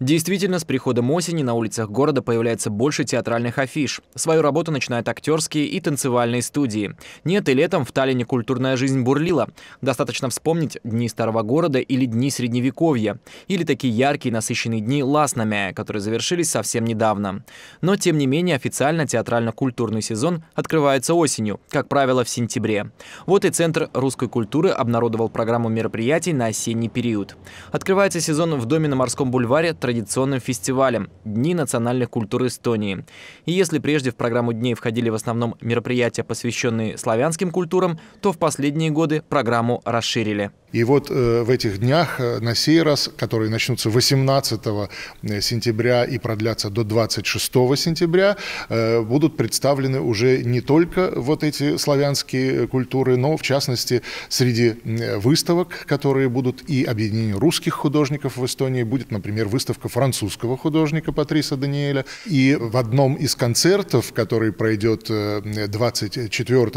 Действительно, с приходом осени на улицах города появляется больше театральных афиш. Свою работу начинают актерские и танцевальные студии. Нет, и летом в Таллине культурная жизнь бурлила. Достаточно вспомнить дни старого города или дни средневековья. Или такие яркие насыщенные дни Ласнамя, которые завершились совсем недавно. Но, тем не менее, официально театрально-культурный сезон открывается осенью, как правило, в сентябре. Вот и Центр русской культуры обнародовал программу мероприятий на осенний период. Открывается сезон в Доме на Морском бульваре традиционным фестивалем «Дни национальных культур Эстонии». И если прежде в программу дней входили в основном мероприятия, посвященные славянским культурам, то в последние годы программу расширили. И вот э, в этих днях, э, на сей раз, которые начнутся 18 э, сентября и продлятся до 26 сентября, э, будут представлены уже не только вот эти славянские э, культуры, но в частности среди выставок, которые будут и объединение русских художников в Эстонии, будет, например, выставка французского художника Патриса Даниэля. И в одном из концертов, который пройдет 24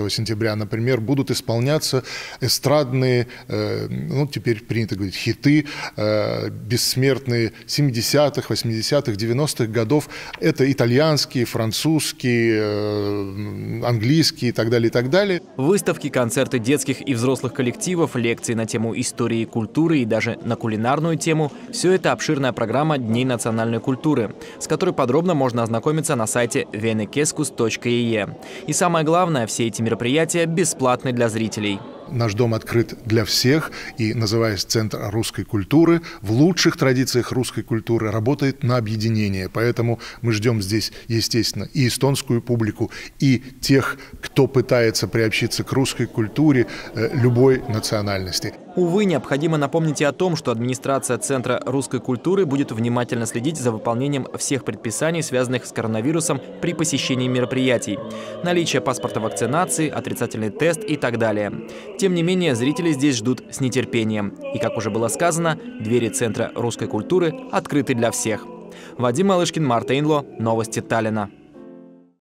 сентября, например, будут исполняться эстрадные э, ну, теперь принято говорить, хиты э, бессмертные 70-х, 80-х, 90-х годов. Это итальянские, французские, э, английские и так далее, и так далее. Выставки, концерты детских и взрослых коллективов, лекции на тему истории и культуры и даже на кулинарную тему – все это обширная программа Дней национальной культуры, с которой подробно можно ознакомиться на сайте venekeskus.ie. E. И самое главное, все эти мероприятия бесплатны для зрителей. Наш дом открыт для всех и, называясь Центр русской культуры, в лучших традициях русской культуры работает на объединение. Поэтому мы ждем здесь, естественно, и эстонскую публику, и тех, кто пытается приобщиться к русской культуре э, любой национальности. Увы, необходимо напомнить и о том, что администрация Центра русской культуры будет внимательно следить за выполнением всех предписаний, связанных с коронавирусом при посещении мероприятий. Наличие паспорта вакцинации, отрицательный тест и так далее. Тем не менее, зрители здесь ждут с нетерпением. И, как уже было сказано, двери Центра русской культуры открыты для всех. Вадим Малышкин, Марта Инло, Новости Таллина.